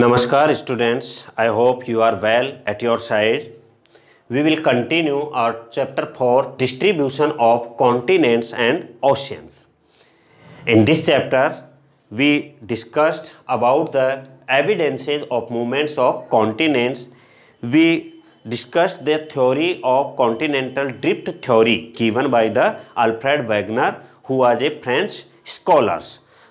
Namaskar students, I hope you are well at your side. We will continue our chapter 4 distribution of continents and oceans. In this chapter, we discussed about the evidences of movements of continents. We discussed the theory of continental drift theory given by the Alfred Wegener who was a French scholar.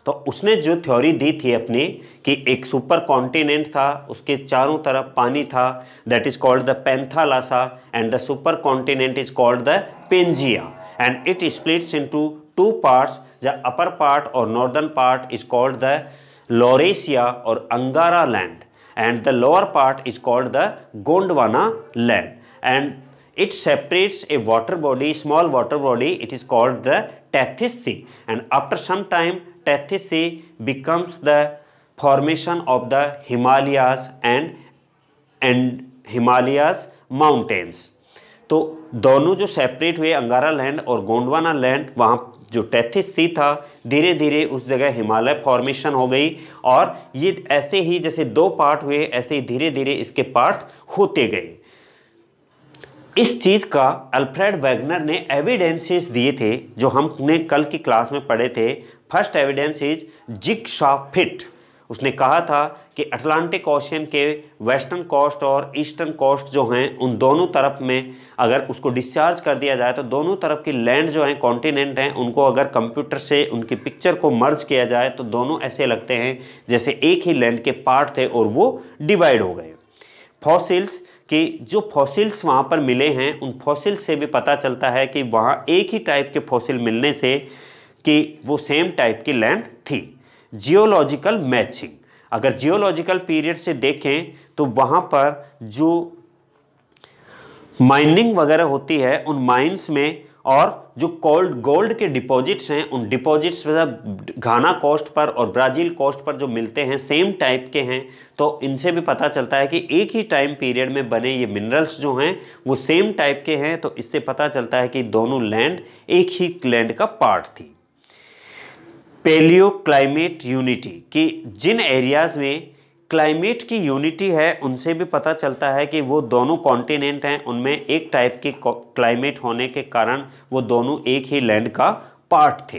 तो उसने जो theory दी थी अपनी कि एक super continent था उसके चारों तरफ पानी था that is called the Panthalassa and the supercontinent is called the Pangaea and it splits into two parts the upper part और northern part is called the Laurasia और Angara land and the lower part is called the Gondwana land and separates a a body small water body it is called the Tethys थी and after some time Tethys becomes the formation of the Himalayas and and Himalayas mountains. तो दोनों जो separate हुए अंगारा land और Gondwana land वहाँ जो Tethys सी था धीरे धीरे उस जगह हिमालय फॉर्मेशन हो गई और ये ऐसे ही जैसे दो पार्ट हुए ऐसे ही धीरे धीरे इसके पार्ट होते गए इस चीज़ का अल्फ्रेड वैगनर ने एविडेंसेस दिए थे जो हमने कल की क्लास में पढ़े थे first evidence is jig fit उसने कहा था कि अटलांटिक ओशियन के वेस्टर्न कोस्ट और ईस्टर्न कोस्ट जो हैं उन दोनों तरफ में अगर उसको डिस्चार्ज कर दिया जाए तो दोनों तरफ की लैंड जो हैं कॉन्टिनेंट हैं उनको अगर कंप्यूटर से उनकी पिक्चर को मर्ज किया जाए तो दोनों ऐसे लगते हैं जैसे एक ही लैंड के पार्ट थे और वो डिवाइड हो गए फॉसिल्स कि जो फॉसिल्स वहाँ पर मिले हैं उन फॉसिल्स से भी पता चलता है कि वहाँ एक ही टाइप के फॉसिल मिलने से कि वो सेम टाइप की लैंड थी जियोलॉजिकल मैचिंग अगर जियोलॉजिकल पीरियड से देखें तो वहाँ पर जो माइनिंग वगैरह होती है उन माइंस में और जो कोल्ड गोल्ड के डिपॉजिट्स हैं उन डिपॉजिट्स घाना कॉस्ट पर और ब्राज़ील कॉस्ट पर जो मिलते हैं सेम टाइप के हैं तो इनसे भी पता चलता है कि एक ही टाइम पीरियड में बने ये मिनरल्स जो हैं वो सेम टाइप के हैं तो इससे पता चलता है कि दोनों लैंड एक ही लैंड का पार्ट थी पेलियो क्लाइमेट यूनिटी कि जिन एरियाज़ में क्लाइमेट की यूनिटी है उनसे भी पता चलता है कि वो दोनों कॉन्टिनेंट हैं उनमें एक टाइप के क्लाइमेट होने के कारण वो दोनों एक ही लैंड का पार्ट थे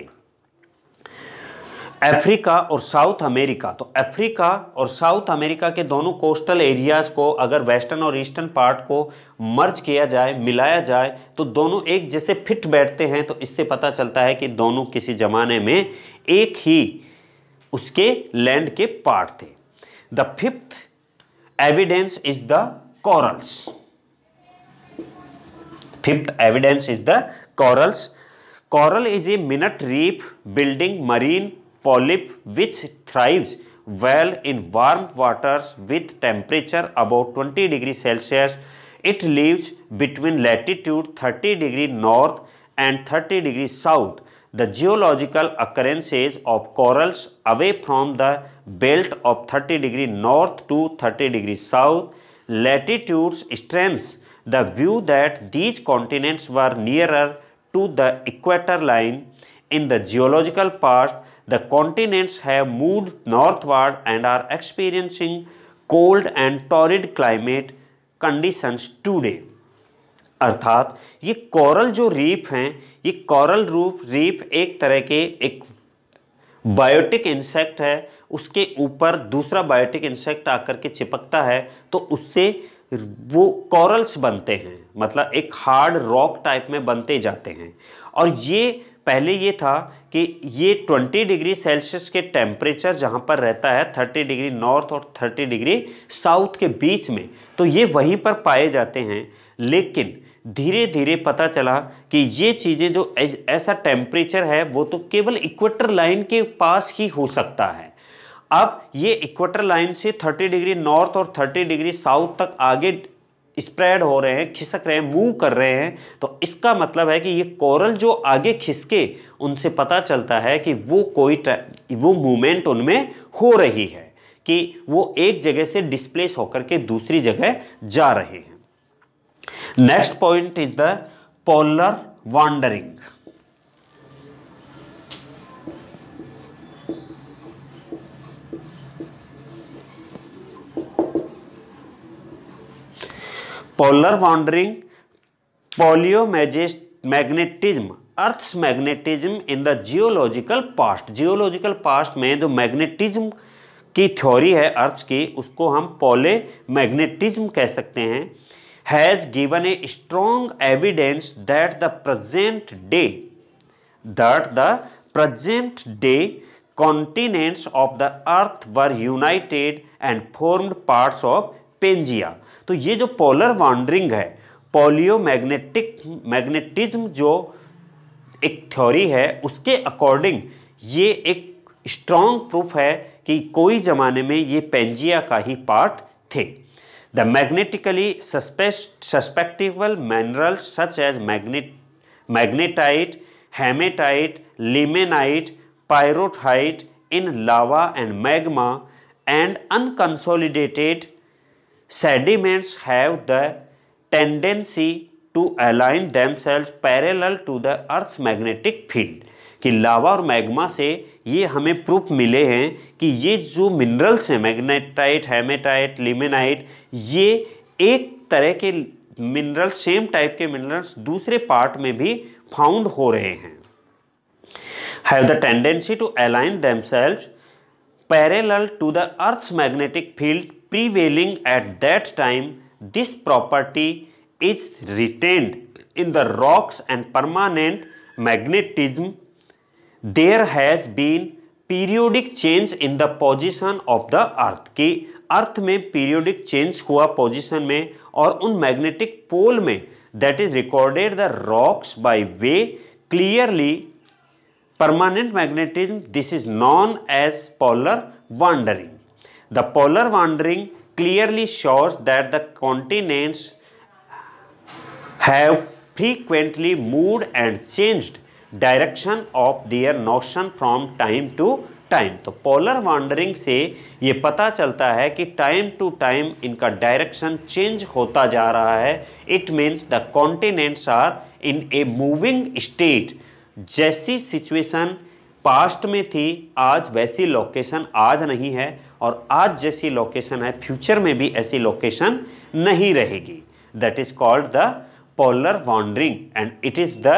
अफ्रीका और साउथ अमेरिका तो अफ्रीका और साउथ अमेरिका के दोनों कोस्टल एरियाज़ को अगर वेस्टर्न और ईस्टर्न पार्ट को मर्ज किया जाए मिलाया जाए तो दोनों एक जैसे फिट बैठते हैं तो इससे पता चलता है कि दोनों किसी ज़माने में एक ही उसके लैंड के पार्ट थे The fifth evidence is the corals. Fifth evidence is the corals. Coral is a minute reef building marine polyp which thrives well in warm waters with temperature about 20 degrees Celsius. It lives between latitude 30 degree north and 30 degree south the geological occurrences of corals away from the belt of 30 degree north to 30 degree south latitudes strengthens the view that these continents were nearer to the equator line. In the geological past, the continents have moved northward and are experiencing cold and torrid climate conditions today. अर्थात ये coral जो reap हैं ये coral रूप reap एक तरह के एक बायोटिक इंसेक्ट है उसके ऊपर दूसरा बायोटिक इंसेक्ट आकर के चिपकता है तो उससे वो कॉरल्स बनते हैं मतलब एक हार्ड रॉक टाइप में बनते जाते हैं और ये पहले ये था कि ये 20 डिग्री सेल्सियस के टेम्परेचर जहाँ पर रहता है 30 डिग्री नॉर्थ और 30 डिग्री साउथ के बीच में तो ये वहीं पर पाए जाते हैं लेकिन धीरे धीरे पता चला कि ये चीज़ें जो ऐसा टेम्परेचर है वो तो केवल इक्वेटर लाइन के पास ही हो सकता है अब ये इक्वेटर लाइन से 30 डिग्री नॉर्थ और 30 डिग्री साउथ तक आगे स्प्रेड हो रहे हैं खिसक रहे हैं मूव कर रहे हैं तो इसका मतलब है कि ये कोरल जो आगे खिसके उनसे पता चलता है कि वो कोई वो मूवमेंट उनमें हो रही है कि वो एक जगह से डिस्प्लेस होकर के दूसरी जगह जा रहे हैं next is the polar wandering polar wandering palaeo मैजिस्ट magnetism earth magnetism in the geological past geological past में जो मैग्नेटिज्म की थ्योरी है अर्थ की उसको हम पोले मैग्नेटिज्म कह सकते हैं has given a strong evidence that the present day that the present day continents of the earth were united and formed parts of Pangaea तो ये जो पोलर वॉन्ड्रिंग है पोलियो मैग्नेटिक मैग्नेटिज्म जो एक थ्योरी है उसके अकॉर्डिंग ये एक स्ट्रॉन्ग प्रूफ है कि कोई जमाने में ये पेंजिया का ही पार्ट थे The magnetically susceptible minerals such as magnetite, hematite, limonite, pyrite in lava and magma and unconsolidated sediments have the tendency to align themselves parallel to the earth's magnetic field कि लावा और magma से ये हमें proof मिले हैं कि ये जो मिनरल्स हैं मैग्नेटाइट हैमेटाइट लिमेनाइट ये एक तरह के मिनरल्स सेम टाइप के मिनरल्स दूसरे पार्ट में भी फाउंड हो रहे हैं have the tendency to align themselves parallel to the earth magnetic field prevailing at that time this property is retained in the rocks and permanent magnetism there has been periodic change in the position of the earth कि earth में periodic change हुआ position में और उन magnetic pole में that is recorded the rocks by way clearly permanent magnetism this is known as polar wandering the polar wandering clearly शोर्स that the continents have frequently moved and changed direction of their motion from time to time तो polar wandering से ये पता चलता है कि time to time इनका direction change होता जा रहा है it means the continents are in a moving state जैसी सिचुएशन पास्ट में थी आज वैसी लोकेशन आज नहीं है और आज जैसी लोकेशन है फ्यूचर में भी ऐसी लोकेशन नहीं रहेगी that is called the polar wandering and it is the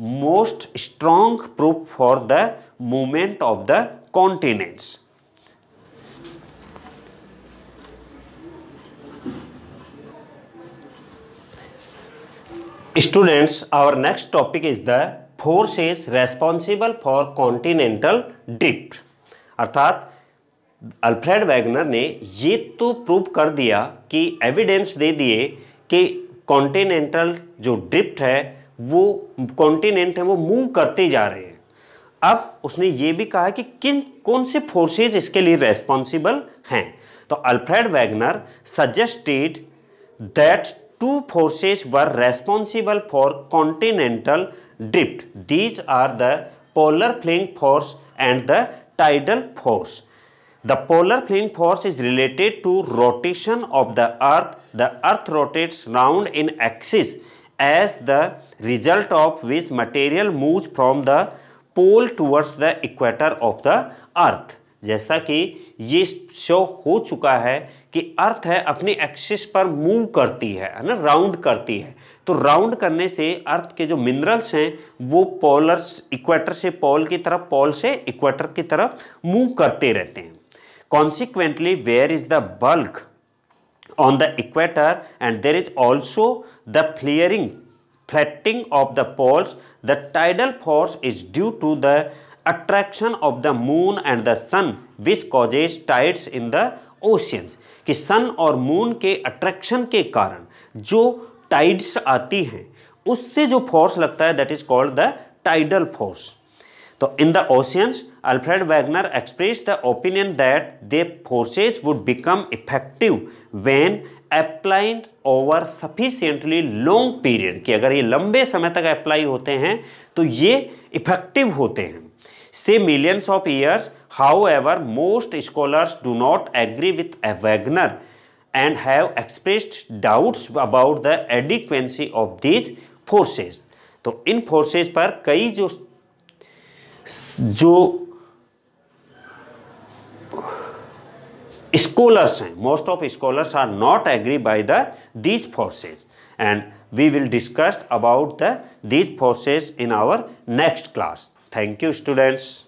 most strong proof for the movement of the continents students our next topic is the force is responsible for continental drift अर्थात Alfred Wegener ने ये तो prove कर दिया कि evidence दे दिए कि continental जो ड्रिप्ट है वो कॉन्टिनेंट है वो मूव करते जा रहे हैं अब उसने ये भी कहा कि किन कौन से फोर्सेज इसके लिए रेस्पॉन्सिबल हैं तो Alfred Wegener suggested that two forces were responsible for continental drift these are the polar fleeing force and the tidal force the polar fleeing force is related to rotation of the earth the earth rotates round in axis as the result of which material moves from the pole towards the equator of the earth जैसा कि ये show हो चुका है कि अर्थ है अपनी axis पर मूव करती है है ना राउंड करती है तो राउंड करने से अर्थ के जो मिनरल्स हैं वो पोलर्स इक्वेटर से पोल की तरफ पोल से इक्वेटर की तरफ मूव करते रहते हैं consequently where is the bulge on the equator and there is also the flaring flattening of the poles the tidal force is due to the attraction of the moon and the sun which causes tides in the oceans कि sun और moon के attraction के कारण जो tides आती हैं उससे जो फोर्स लगता है that is called the tidal force तो in the oceans Alfred Wegener express the opinion that the forces would become effective when applied over sufficiently long period कि अगर ये लंबे समय तक अप्लाई होते हैं तो ये इफेक्टिव होते हैं से millions of years however most scholars do not agree with a Wegener and have expressed doubts about the adequacy of these forces तो इन फोर्सेज पर कई जो जो scholars most of scholars are not agree by the these forces and we will discuss about the these forces in our next class thank you students